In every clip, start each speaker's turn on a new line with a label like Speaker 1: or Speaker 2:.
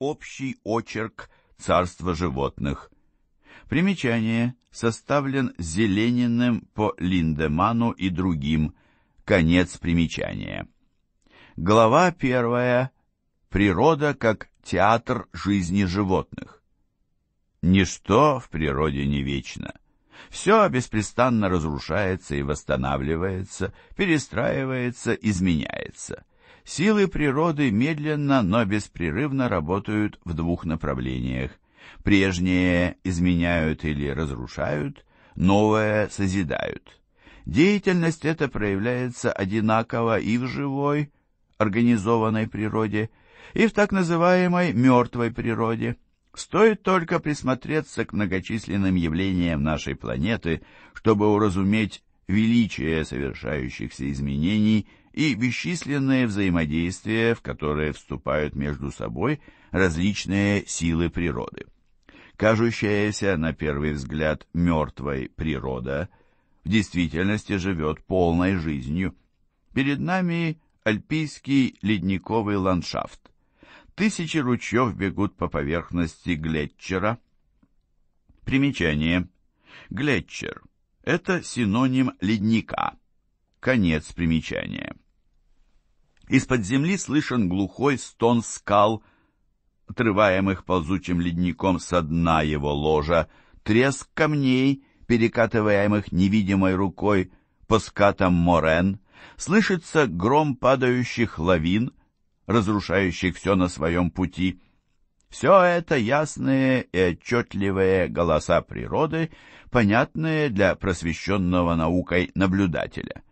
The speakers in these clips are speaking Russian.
Speaker 1: Общий очерк царства животных». Примечание составлен Зелениным по Линдеману и другим. Конец примечания. Глава первая. Природа как театр жизни животных. Ничто в природе не вечно. Все беспрестанно разрушается и восстанавливается, перестраивается, изменяется. Силы природы медленно, но беспрерывно работают в двух направлениях. Прежние изменяют или разрушают, новое созидают. Деятельность эта проявляется одинаково и в живой, организованной природе, и в так называемой мертвой природе. Стоит только присмотреться к многочисленным явлениям нашей планеты, чтобы уразуметь величие совершающихся изменений – и бесчисленные взаимодействия, в которые вступают между собой различные силы природы. Кажущаяся, на первый взгляд, мертвой природа в действительности живет полной жизнью. Перед нами альпийский ледниковый ландшафт. Тысячи ручьев бегут по поверхности глетчера. Примечание. Глетчер – это синоним ледника. Конец примечания. Из-под земли слышен глухой стон скал, отрываемых ползучим ледником со дна его ложа, треск камней, перекатываемых невидимой рукой по скатам морен, слышится гром падающих лавин, разрушающих все на своем пути. Все это ясные и отчетливые голоса природы, понятные для просвещенного наукой наблюдателя.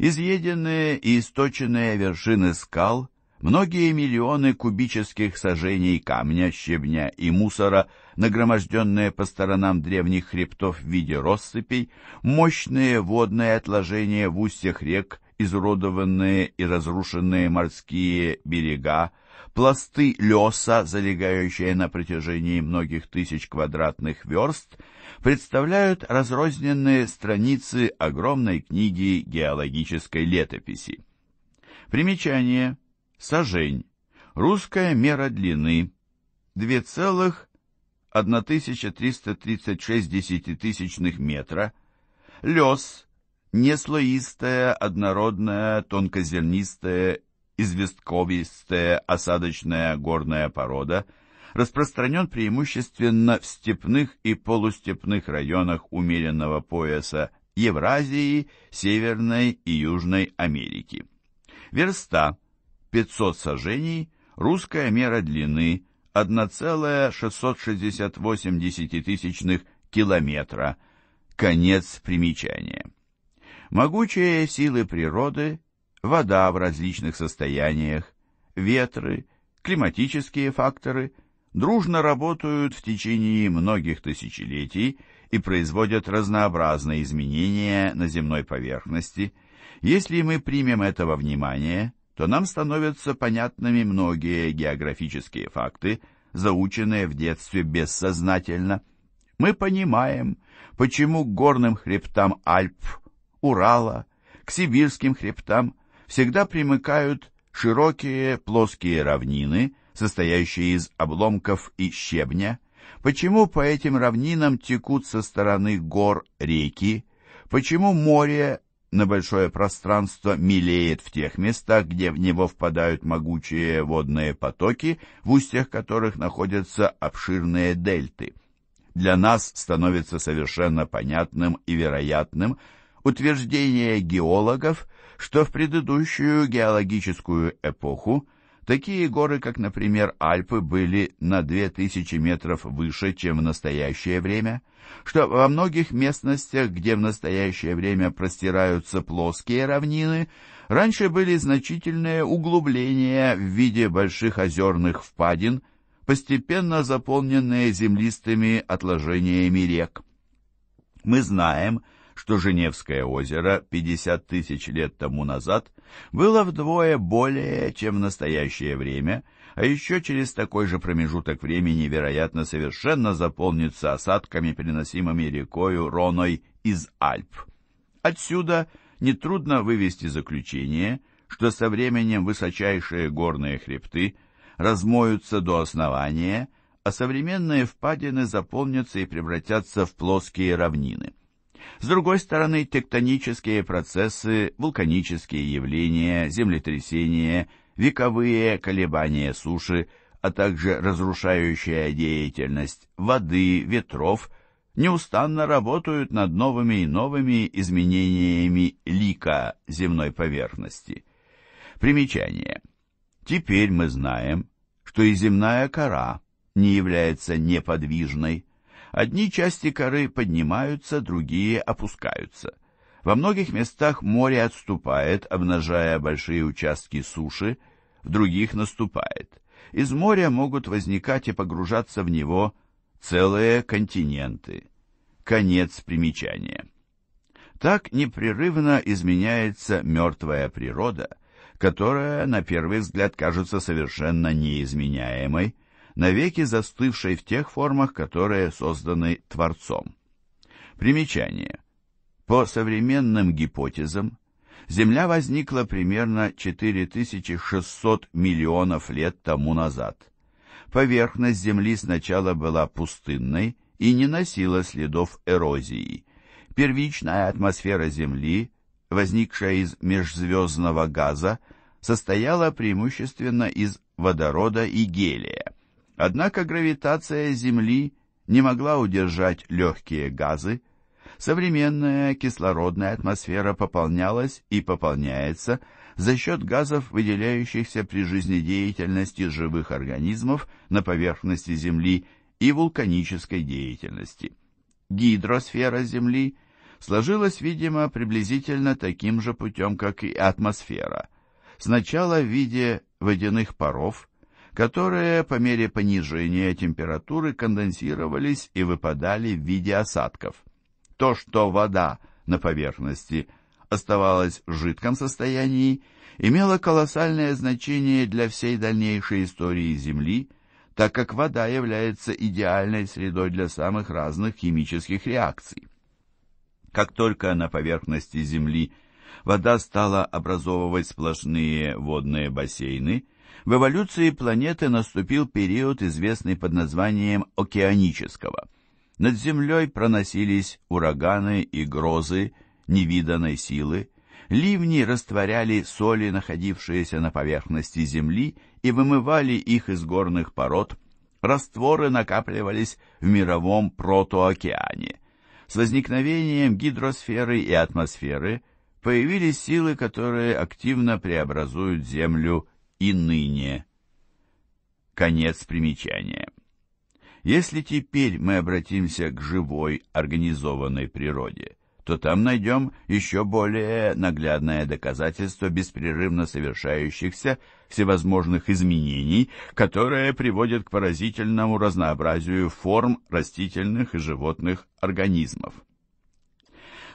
Speaker 1: Изъеденные и источенные вершины скал, многие миллионы кубических сажений камня, щебня и мусора, нагроможденные по сторонам древних хребтов в виде россыпей, мощные водные отложения в устьях рек, изуродованные и разрушенные морские берега, пласты леса, залегающие на протяжении многих тысяч квадратных верст, представляют разрозненные страницы огромной книги геологической летописи. Примечание. Сажень. Русская мера длины. 2,1336 метра. Лес. Неслоистая, однородная, тонкозернистая известковистая осадочная горная порода, распространен преимущественно в степных и полустепных районах умеренного пояса Евразии, Северной и Южной Америки. Верста 500 сажений, русская мера длины 1,668 километра. Конец примечания. Могучие силы природы вода в различных состояниях, ветры, климатические факторы дружно работают в течение многих тысячелетий и производят разнообразные изменения на земной поверхности. Если мы примем этого внимание, то нам становятся понятными многие географические факты, заученные в детстве бессознательно. Мы понимаем, почему к горным хребтам Альп, Урала, к сибирским хребтам – всегда примыкают широкие плоские равнины, состоящие из обломков и щебня? Почему по этим равнинам текут со стороны гор реки? Почему море на большое пространство мелеет в тех местах, где в него впадают могучие водные потоки, в устьях которых находятся обширные дельты? Для нас становится совершенно понятным и вероятным утверждение геологов – что в предыдущую геологическую эпоху такие горы, как, например, Альпы, были на 2000 метров выше, чем в настоящее время, что во многих местностях, где в настоящее время простираются плоские равнины, раньше были значительные углубления в виде больших озерных впадин, постепенно заполненные землистыми отложениями рек. Мы знаем, что что Женевское озеро 50 тысяч лет тому назад было вдвое более, чем в настоящее время, а еще через такой же промежуток времени, вероятно, совершенно заполнится осадками, переносимыми рекою Роной из Альп. Отсюда нетрудно вывести заключение, что со временем высочайшие горные хребты размоются до основания, а современные впадины заполнятся и превратятся в плоские равнины. С другой стороны, тектонические процессы, вулканические явления, землетрясения, вековые колебания суши, а также разрушающая деятельность воды, ветров неустанно работают над новыми и новыми изменениями лика земной поверхности. Примечание. Теперь мы знаем, что и земная кора не является неподвижной, Одни части коры поднимаются, другие опускаются. Во многих местах море отступает, обнажая большие участки суши, в других наступает. Из моря могут возникать и погружаться в него целые континенты. Конец примечания. Так непрерывно изменяется мертвая природа, которая, на первый взгляд, кажется совершенно неизменяемой, навеки застывшей в тех формах, которые созданы Творцом. Примечание. По современным гипотезам, Земля возникла примерно 4600 миллионов лет тому назад. Поверхность Земли сначала была пустынной и не носила следов эрозии. Первичная атмосфера Земли, возникшая из межзвездного газа, состояла преимущественно из водорода и гелия. Однако гравитация Земли не могла удержать легкие газы. Современная кислородная атмосфера пополнялась и пополняется за счет газов, выделяющихся при жизнедеятельности живых организмов на поверхности Земли и вулканической деятельности. Гидросфера Земли сложилась, видимо, приблизительно таким же путем, как и атмосфера. Сначала в виде водяных паров – которые по мере понижения температуры конденсировались и выпадали в виде осадков. То, что вода на поверхности оставалась в жидком состоянии, имело колоссальное значение для всей дальнейшей истории Земли, так как вода является идеальной средой для самых разных химических реакций. Как только на поверхности Земли вода стала образовывать сплошные водные бассейны – в эволюции планеты наступил период, известный под названием океанического. Над землей проносились ураганы и грозы невиданной силы, ливни растворяли соли, находившиеся на поверхности земли, и вымывали их из горных пород, растворы накапливались в мировом протоокеане. С возникновением гидросферы и атмосферы появились силы, которые активно преобразуют Землю и ныне. Конец примечания. Если теперь мы обратимся к живой, организованной природе, то там найдем еще более наглядное доказательство беспрерывно совершающихся всевозможных изменений, которые приводят к поразительному разнообразию форм растительных и животных организмов.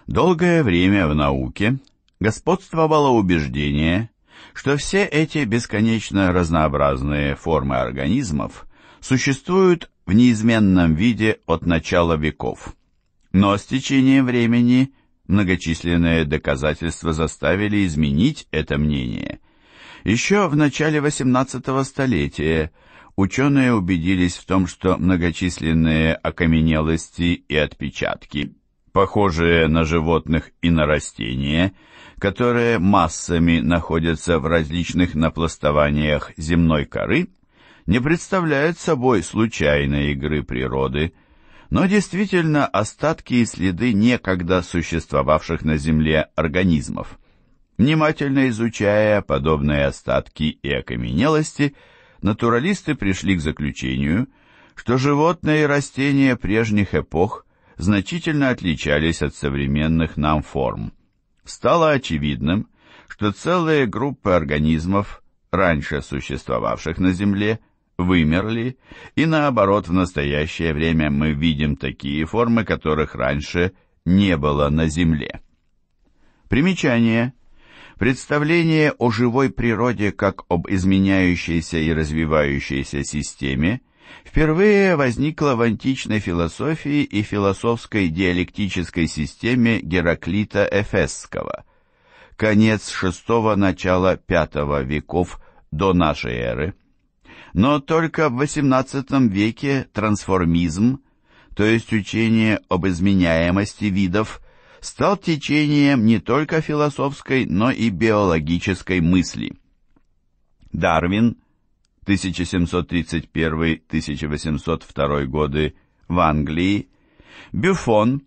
Speaker 1: Долгое время в науке господствовало убеждение, что все эти бесконечно разнообразные формы организмов существуют в неизменном виде от начала веков. Но с течением времени многочисленные доказательства заставили изменить это мнение. Еще в начале XVIII столетия ученые убедились в том, что многочисленные окаменелости и отпечатки – похожие на животных и на растения, которые массами находятся в различных напластованиях земной коры, не представляют собой случайной игры природы, но действительно остатки и следы некогда существовавших на Земле организмов. Внимательно изучая подобные остатки и окаменелости, натуралисты пришли к заключению, что животные и растения прежних эпох – значительно отличались от современных нам форм. Стало очевидным, что целые группы организмов, раньше существовавших на Земле, вымерли, и наоборот, в настоящее время мы видим такие формы, которых раньше не было на Земле. Примечание. Представление о живой природе как об изменяющейся и развивающейся системе впервые возникла в античной философии и философской диалектической системе Гераклита Эфесского. Конец VI – начала V веков до нашей эры. Но только в XVIII веке трансформизм, то есть учение об изменяемости видов, стал течением не только философской, но и биологической мысли. Дарвин – 1731-1802 годы в Англии, Бюфон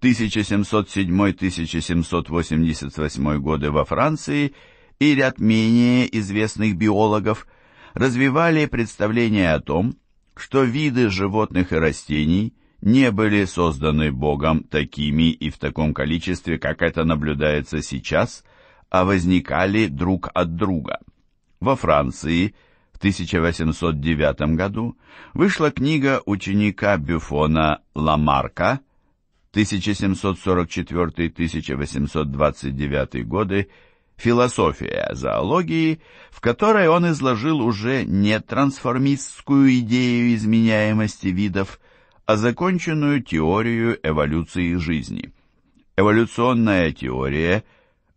Speaker 1: 1707-1788 годы во Франции и ряд менее известных биологов развивали представление о том, что виды животных и растений не были созданы Богом такими и в таком количестве, как это наблюдается сейчас, а возникали друг от друга. Во Франции – 1809 году вышла книга ученика Бюфона Ламарка 1744-1829 годы «Философия зоологии», в которой он изложил уже не трансформистскую идею изменяемости видов, а законченную теорию эволюции жизни. Эволюционная теория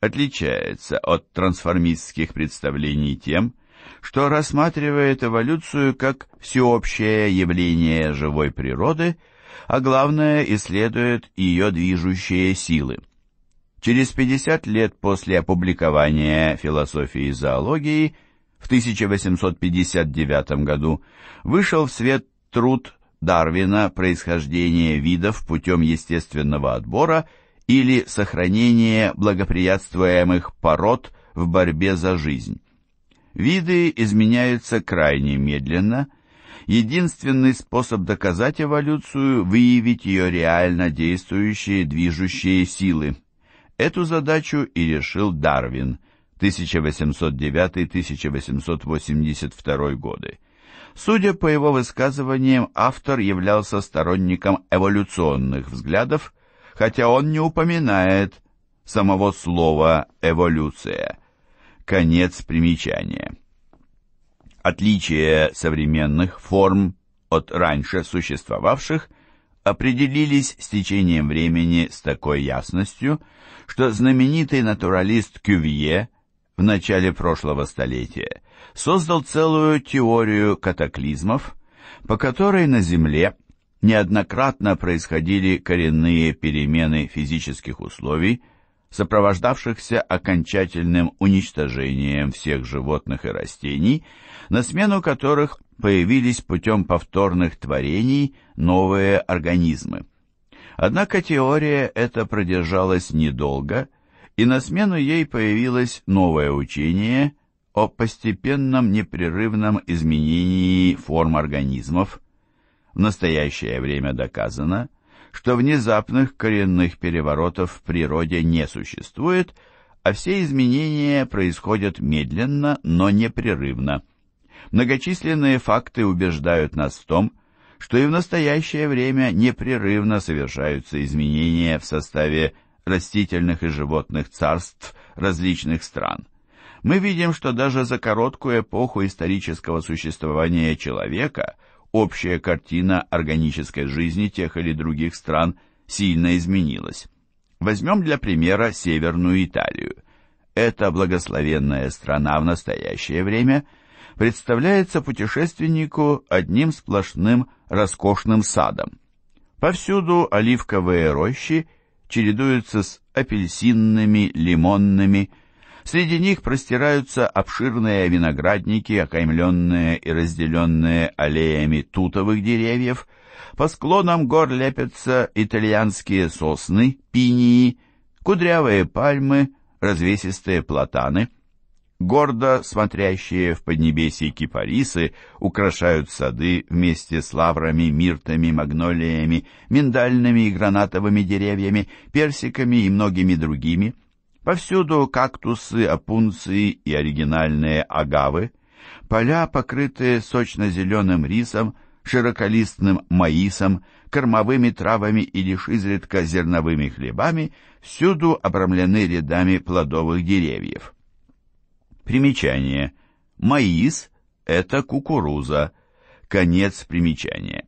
Speaker 1: отличается от трансформистских представлений тем, что рассматривает эволюцию как всеобщее явление живой природы, а главное исследует ее движущие силы. Через 50 лет после опубликования «Философии зоологии» в 1859 году вышел в свет труд Дарвина «Происхождение видов путем естественного отбора» или «Сохранение благоприятствуемых пород в борьбе за жизнь». Виды изменяются крайне медленно. Единственный способ доказать эволюцию – выявить ее реально действующие движущие силы. Эту задачу и решил Дарвин 1809-1882 годы. Судя по его высказываниям, автор являлся сторонником эволюционных взглядов, хотя он не упоминает самого слова «эволюция». Конец примечания. Отличие современных форм от раньше существовавших определились с течением времени с такой ясностью, что знаменитый натуралист Кювье в начале прошлого столетия создал целую теорию катаклизмов, по которой на Земле неоднократно происходили коренные перемены физических условий, сопровождавшихся окончательным уничтожением всех животных и растений, на смену которых появились путем повторных творений новые организмы. Однако теория эта продержалась недолго, и на смену ей появилось новое учение о постепенном непрерывном изменении форм организмов. В настоящее время доказано – что внезапных коренных переворотов в природе не существует, а все изменения происходят медленно, но непрерывно. Многочисленные факты убеждают нас в том, что и в настоящее время непрерывно совершаются изменения в составе растительных и животных царств различных стран. Мы видим, что даже за короткую эпоху исторического существования человека – общая картина органической жизни тех или других стран сильно изменилась. Возьмем для примера Северную Италию. Эта благословенная страна в настоящее время представляется путешественнику одним сплошным роскошным садом. Повсюду оливковые рощи чередуются с апельсинными, лимонными, Среди них простираются обширные виноградники, окаймленные и разделенные аллеями тутовых деревьев. По склонам гор лепятся итальянские сосны, пинии, кудрявые пальмы, развесистые платаны. Гордо смотрящие в поднебесье кипарисы украшают сады вместе с лаврами, миртами, магнолиями, миндальными и гранатовыми деревьями, персиками и многими другими. Повсюду кактусы, опунции и оригинальные агавы. Поля, покрытые сочно-зеленым рисом, широколистным маисом, кормовыми травами и лишь изредка зерновыми хлебами, всюду обрамлены рядами плодовых деревьев. Примечание. Маис – это кукуруза. Конец примечания.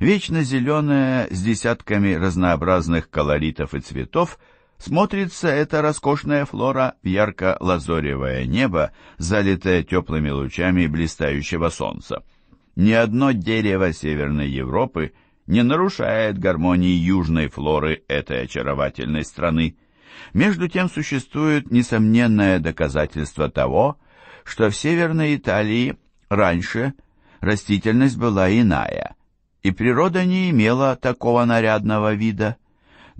Speaker 1: Вечно зеленая, с десятками разнообразных колоритов и цветов – смотрится эта роскошная флора в ярко-лазоревое небо, залитое теплыми лучами блистающего солнца. Ни одно дерево Северной Европы не нарушает гармонии южной флоры этой очаровательной страны. Между тем существует несомненное доказательство того, что в Северной Италии раньше растительность была иная, и природа не имела такого нарядного вида.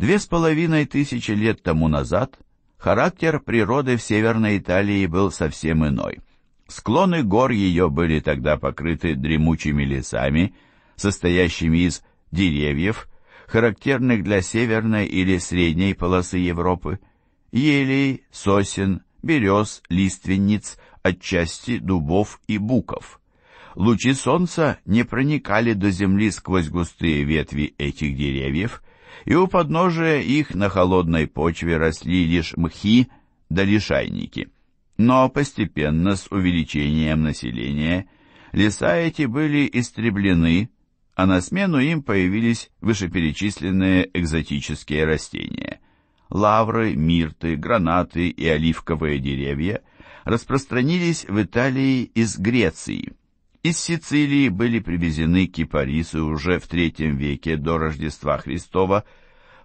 Speaker 1: Две с половиной тысячи лет тому назад характер природы в Северной Италии был совсем иной. Склоны гор ее были тогда покрыты дремучими лесами, состоящими из деревьев, характерных для северной или средней полосы Европы, елей, сосен, берез, лиственниц, отчасти дубов и буков. Лучи солнца не проникали до земли сквозь густые ветви этих деревьев, и у подножия их на холодной почве росли лишь мхи да лишайники. Но постепенно с увеличением населения леса эти были истреблены, а на смену им появились вышеперечисленные экзотические растения. Лавры, мирты, гранаты и оливковые деревья распространились в Италии из Греции – из Сицилии были привезены кипарисы уже в III веке до Рождества Христова,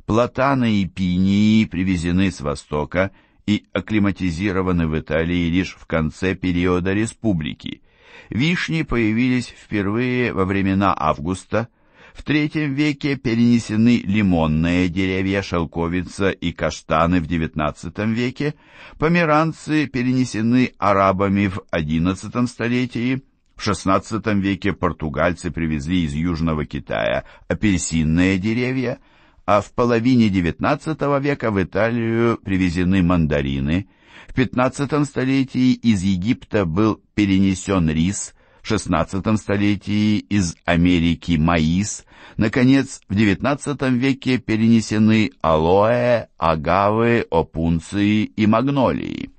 Speaker 1: платаны и пинии привезены с Востока и акклиматизированы в Италии лишь в конце периода республики. Вишни появились впервые во времена Августа, в III веке перенесены лимонные деревья, шелковица и каштаны в XIX веке, померанцы перенесены арабами в XI столетии – в XVI веке португальцы привезли из Южного Китая апельсинные деревья, а в половине XIX века в Италию привезены мандарины. В XV столетии из Египта был перенесен рис, в XVI столетии из Америки маис, наконец, в XIX веке перенесены алоэ, агавы, опунции и магнолии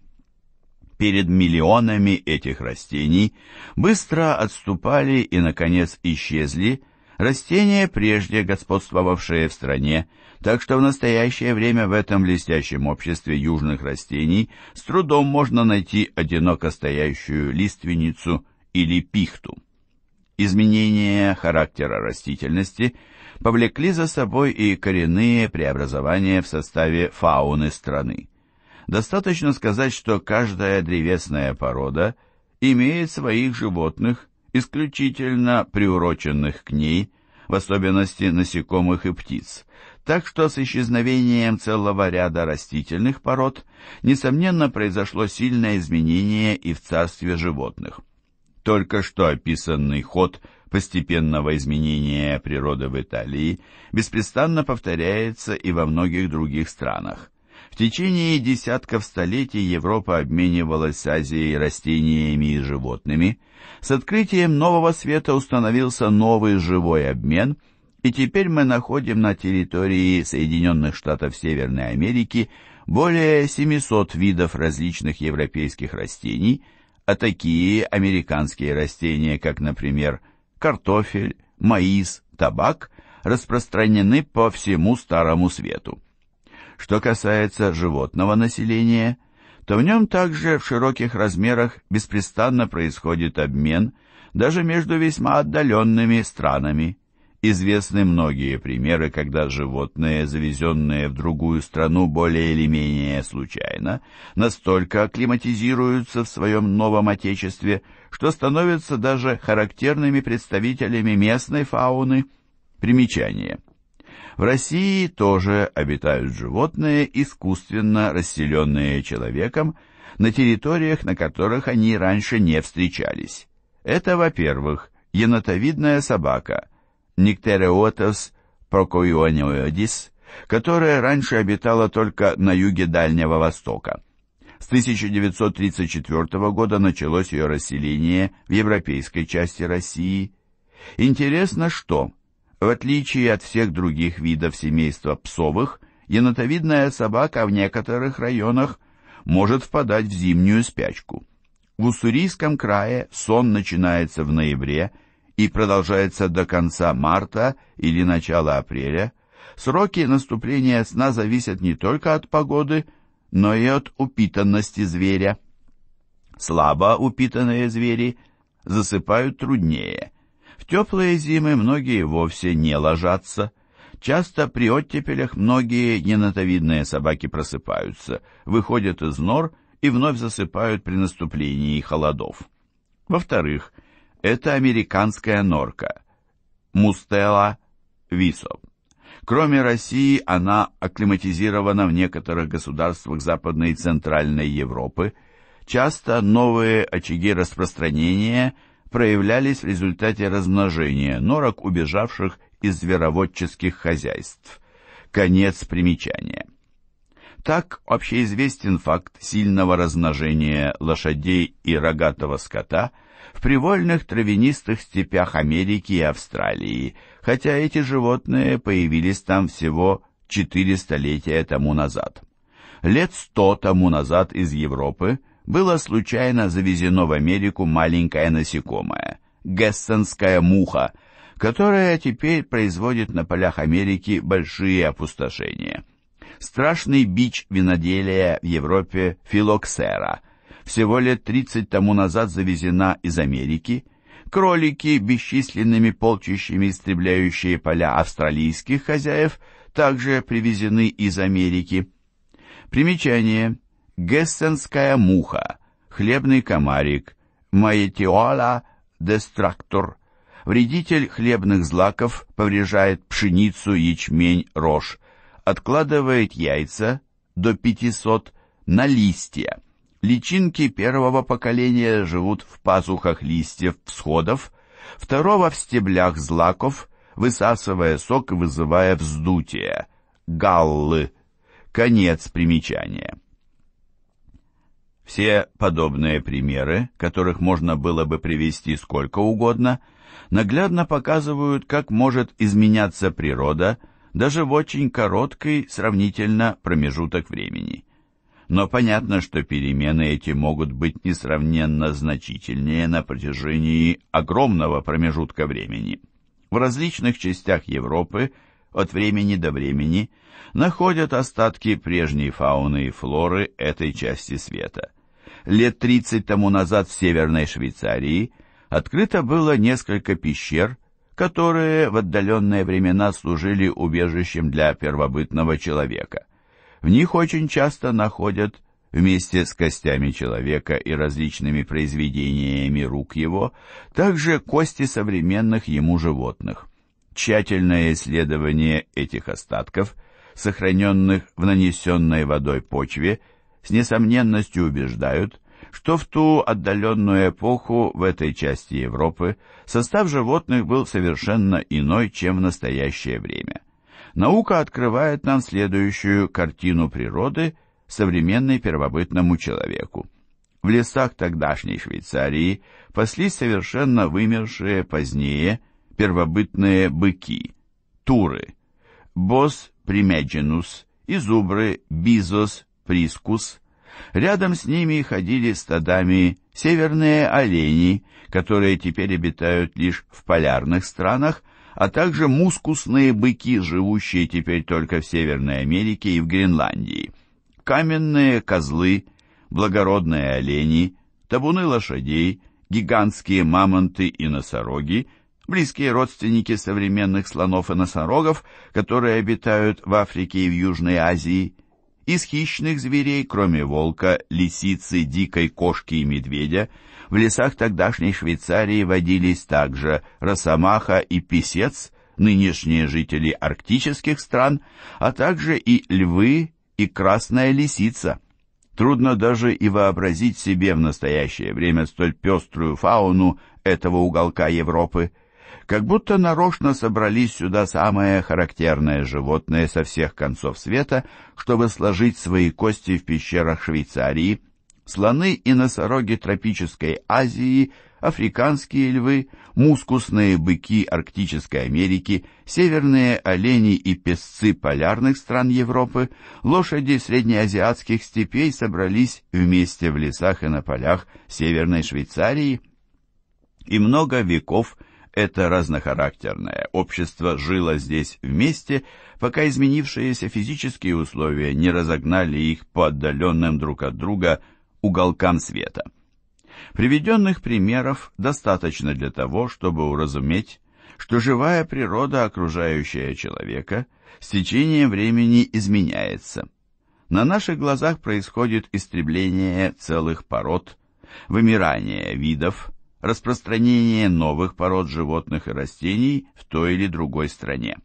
Speaker 1: перед миллионами этих растений, быстро отступали и, наконец, исчезли растения, прежде господствовавшие в стране, так что в настоящее время в этом блестящем обществе южных растений с трудом можно найти одиноко стоящую лиственницу или пихту. Изменения характера растительности повлекли за собой и коренные преобразования в составе фауны страны. Достаточно сказать, что каждая древесная порода имеет своих животных, исключительно приуроченных к ней, в особенности насекомых и птиц. Так что с исчезновением целого ряда растительных пород, несомненно, произошло сильное изменение и в царстве животных. Только что описанный ход постепенного изменения природы в Италии беспрестанно повторяется и во многих других странах. В течение десятков столетий Европа обменивалась с Азией растениями и животными. С открытием нового света установился новый живой обмен, и теперь мы находим на территории Соединенных Штатов Северной Америки более 700 видов различных европейских растений, а такие американские растения, как, например, картофель, маис, табак, распространены по всему Старому Свету. Что касается животного населения, то в нем также в широких размерах беспрестанно происходит обмен даже между весьма отдаленными странами. Известны многие примеры, когда животные, завезенные в другую страну более или менее случайно, настолько акклиматизируются в своем новом отечестве, что становятся даже характерными представителями местной фауны. Примечание. В России тоже обитают животные, искусственно расселенные человеком, на территориях, на которых они раньше не встречались. Это, во-первых, енотовидная собака Никтереотос Прокуиониодис, которая раньше обитала только на юге Дальнего Востока. С 1934 года началось ее расселение в европейской части России. Интересно, что в отличие от всех других видов семейства псовых, енотовидная собака в некоторых районах может впадать в зимнюю спячку. В Уссурийском крае сон начинается в ноябре и продолжается до конца марта или начала апреля. Сроки наступления сна зависят не только от погоды, но и от упитанности зверя. Слабо упитанные звери засыпают труднее – теплые зимы многие вовсе не ложатся. Часто при оттепелях многие ненатовидные собаки просыпаются, выходят из нор и вновь засыпают при наступлении холодов. Во-вторых, это американская норка. Мустела висоп. Кроме России, она акклиматизирована в некоторых государствах Западной и Центральной Европы. Часто новые очаги распространения – проявлялись в результате размножения норок, убежавших из звероводческих хозяйств. Конец примечания. Так общеизвестен факт сильного размножения лошадей и рогатого скота в привольных травянистых степях Америки и Австралии, хотя эти животные появились там всего четыре столетия тому назад. Лет сто тому назад из Европы – было случайно завезено в Америку маленькое насекомое – гессенская муха, которая теперь производит на полях Америки большие опустошения. Страшный бич виноделия в Европе – филоксера. Всего лет 30 тому назад завезена из Америки. Кролики, бесчисленными полчищами истребляющие поля австралийских хозяев, также привезены из Америки. Примечание – гессенская муха, хлебный комарик, маэтиола дестрактор, вредитель хлебных злаков, повреждает пшеницу, ячмень, рожь, откладывает яйца до 500 на листья. Личинки первого поколения живут в пазухах листьев всходов, второго в стеблях злаков, высасывая сок и вызывая вздутие, галлы. Конец примечания. Все подобные примеры, которых можно было бы привести сколько угодно, наглядно показывают, как может изменяться природа даже в очень короткий сравнительно промежуток времени. Но понятно, что перемены эти могут быть несравненно значительнее на протяжении огромного промежутка времени. В различных частях Европы от времени до времени находят остатки прежней фауны и флоры этой части света – Лет 30 тому назад в Северной Швейцарии открыто было несколько пещер, которые в отдаленные времена служили убежищем для первобытного человека. В них очень часто находят вместе с костями человека и различными произведениями рук его, также кости современных ему животных. Тщательное исследование этих остатков, сохраненных в нанесенной водой почве – с несомненностью убеждают, что в ту отдаленную эпоху в этой части Европы состав животных был совершенно иной, чем в настоящее время. Наука открывает нам следующую картину природы, современной первобытному человеку. В лесах тогдашней Швейцарии паслись совершенно вымершие позднее первобытные быки, туры, бос примеджинус и зубры бизос прискус. Рядом с ними ходили стадами северные олени, которые теперь обитают лишь в полярных странах, а также мускусные быки, живущие теперь только в Северной Америке и в Гренландии. Каменные козлы, благородные олени, табуны лошадей, гигантские мамонты и носороги – близкие родственники современных слонов и носорогов, которые обитают в Африке и в Южной Азии – из хищных зверей, кроме волка, лисицы, дикой кошки и медведя, в лесах тогдашней Швейцарии водились также росомаха и писец, нынешние жители арктических стран, а также и львы и красная лисица. Трудно даже и вообразить себе в настоящее время столь пеструю фауну этого уголка Европы – как будто нарочно собрались сюда самые характерные животные со всех концов света, чтобы сложить свои кости в пещерах Швейцарии, слоны и носороги тропической Азии, африканские львы, мускусные быки Арктической Америки, северные олени и песцы полярных стран Европы, лошади среднеазиатских степей собрались вместе в лесах и на полях Северной Швейцарии. И много веков – это разнохарактерное общество жило здесь вместе, пока изменившиеся физические условия не разогнали их по отдаленным друг от друга уголкам света. Приведенных примеров достаточно для того, чтобы уразуметь, что живая природа, окружающая человека, с течением времени изменяется. На наших глазах происходит истребление целых пород, вымирание видов, распространение новых пород животных и растений в той или другой стране.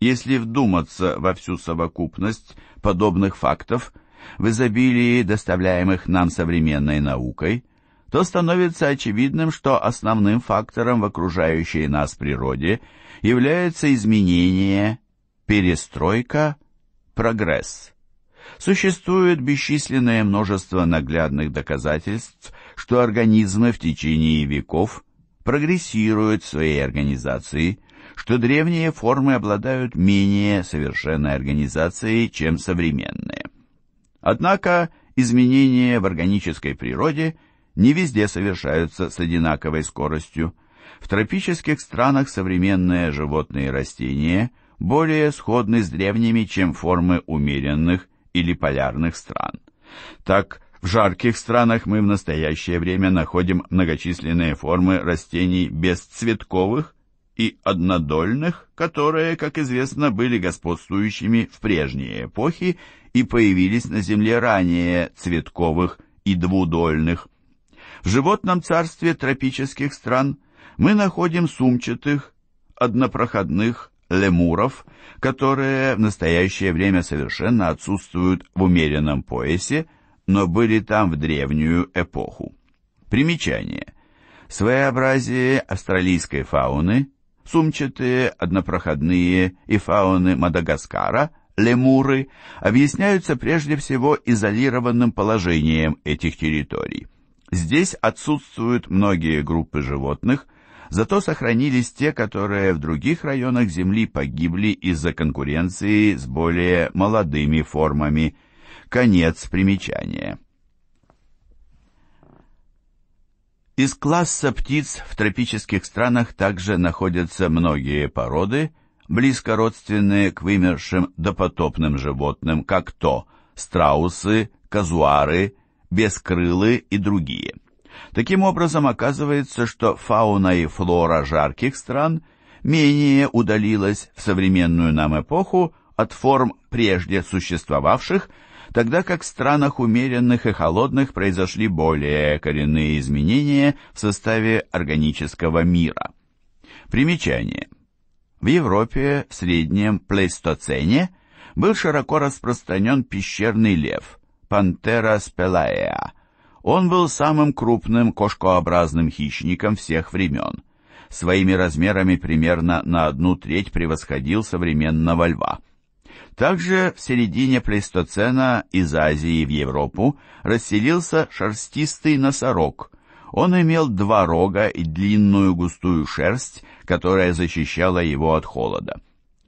Speaker 1: Если вдуматься во всю совокупность подобных фактов в изобилии, доставляемых нам современной наукой, то становится очевидным, что основным фактором в окружающей нас природе является изменение, перестройка, прогресс. Существует бесчисленное множество наглядных доказательств что организмы в течение веков прогрессируют в своей организации, что древние формы обладают менее совершенной организацией, чем современные. Однако изменения в органической природе не везде совершаются с одинаковой скоростью. В тропических странах современные животные и растения более сходны с древними, чем формы умеренных или полярных стран. Так, в жарких странах мы в настоящее время находим многочисленные формы растений бесцветковых и однодольных, которые, как известно, были господствующими в прежние эпохи и появились на земле ранее цветковых и двудольных. В животном царстве тропических стран мы находим сумчатых, однопроходных лемуров, которые в настоящее время совершенно отсутствуют в умеренном поясе – но были там в древнюю эпоху. Примечание. Своеобразие австралийской фауны, сумчатые, однопроходные и фауны Мадагаскара, лемуры, объясняются прежде всего изолированным положением этих территорий. Здесь отсутствуют многие группы животных, зато сохранились те, которые в других районах Земли погибли из-за конкуренции с более молодыми формами – Конец примечания. Из класса птиц в тропических странах также находятся многие породы, близко родственные к вымершим допотопным животным, как то страусы, казуары, бескрылы и другие. Таким образом, оказывается, что фауна и флора жарких стран менее удалилась в современную нам эпоху от форм прежде существовавших тогда как в странах умеренных и холодных произошли более коренные изменения в составе органического мира. Примечание. В Европе в среднем плейстоцене был широко распространен пещерный лев Пантера спелаеа. Он был самым крупным кошкообразным хищником всех времен. Своими размерами примерно на одну треть превосходил современного льва. Также в середине плейстоцена из Азии в Европу расселился шерстистый носорог. Он имел два рога и длинную густую шерсть, которая защищала его от холода.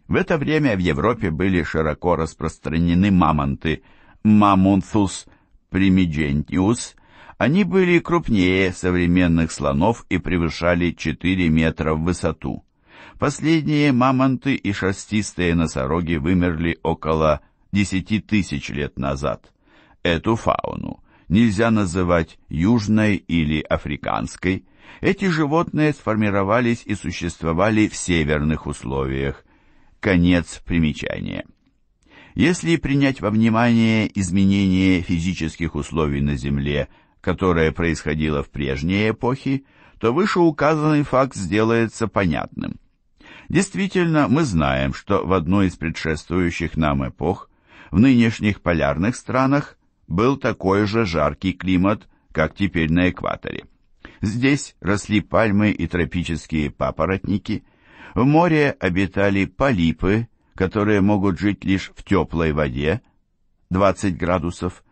Speaker 1: В это время в Европе были широко распространены мамонты «Мамонтус примиджентиус». Они были крупнее современных слонов и превышали 4 метра в высоту. Последние мамонты и шерстистые носороги вымерли около 10 тысяч лет назад. Эту фауну нельзя называть южной или африканской. Эти животные сформировались и существовали в северных условиях. Конец примечания. Если принять во внимание изменение физических условий на Земле, которое происходило в прежние эпохи, то вышеуказанный факт сделается понятным. Действительно, мы знаем, что в одной из предшествующих нам эпох в нынешних полярных странах был такой же жаркий климат, как теперь на экваторе. Здесь росли пальмы и тропические папоротники, в море обитали полипы, которые могут жить лишь в теплой воде, 20 градусов,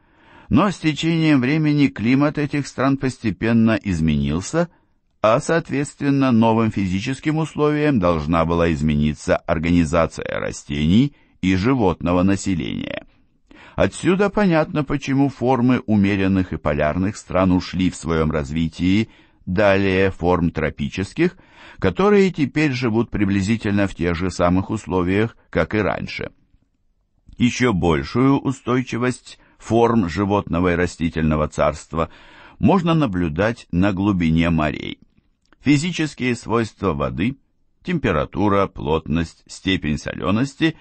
Speaker 1: но с течением времени климат этих стран постепенно изменился – а, соответственно, новым физическим условиям должна была измениться организация растений и животного населения. Отсюда понятно, почему формы умеренных и полярных стран ушли в своем развитии далее форм тропических, которые теперь живут приблизительно в тех же самых условиях, как и раньше. Еще большую устойчивость форм животного и растительного царства можно наблюдать на глубине морей. Физические свойства воды, температура, плотность, степень солености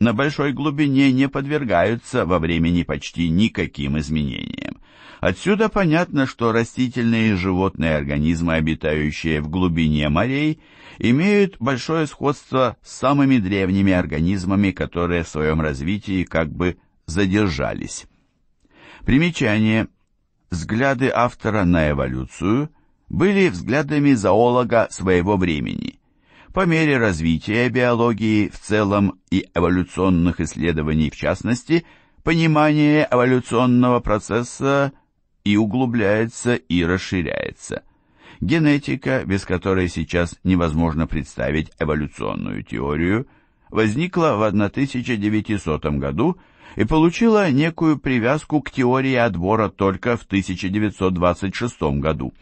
Speaker 1: на большой глубине не подвергаются во времени почти никаким изменениям. Отсюда понятно, что растительные и животные организмы, обитающие в глубине морей, имеют большое сходство с самыми древними организмами, которые в своем развитии как бы задержались. Примечание. Взгляды автора на эволюцию – были взглядами зоолога своего времени. По мере развития биологии в целом и эволюционных исследований в частности, понимание эволюционного процесса и углубляется, и расширяется. Генетика, без которой сейчас невозможно представить эволюционную теорию, возникла в 1900 году и получила некую привязку к теории отбора только в 1926 году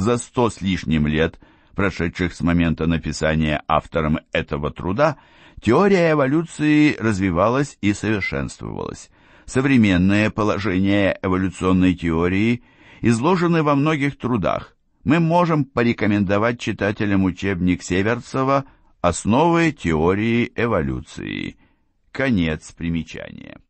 Speaker 1: за сто с лишним лет, прошедших с момента написания автором этого труда, теория эволюции развивалась и совершенствовалась. Современные положения эволюционной теории изложены во многих трудах. Мы можем порекомендовать читателям учебник Северцева «Основы теории эволюции». Конец примечания.